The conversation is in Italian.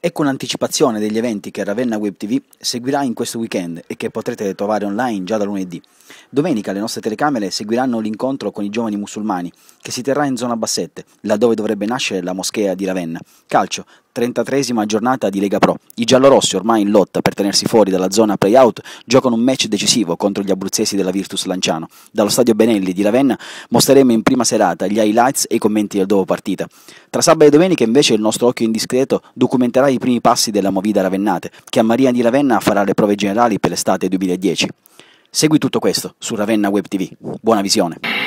Ecco un'anticipazione degli eventi che Ravenna Web TV seguirà in questo weekend e che potrete trovare online già da lunedì. Domenica le nostre telecamere seguiranno l'incontro con i giovani musulmani che si terrà in zona Bassette, laddove dovrebbe nascere la moschea di Ravenna. Calcio, 33 giornata di Lega Pro. I giallorossi, ormai in lotta per tenersi fuori dalla zona play-out, giocano un match decisivo contro gli abruzzesi della Virtus Lanciano. Dallo stadio Benelli di Ravenna mostreremo in prima serata gli highlights e i commenti del dopo partita. Tra sabato e domenica, invece, il nostro occhio indiscreto documenterà i primi passi della Movida Ravennate, che a Maria di Ravenna farà le prove generali per l'estate 2010. Segui tutto questo su Ravenna Web TV. Buona visione!